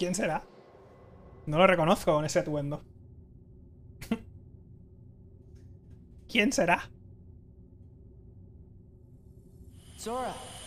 ¿Quién será? No lo reconozco con ese atuendo. ¿Quién será? Zora.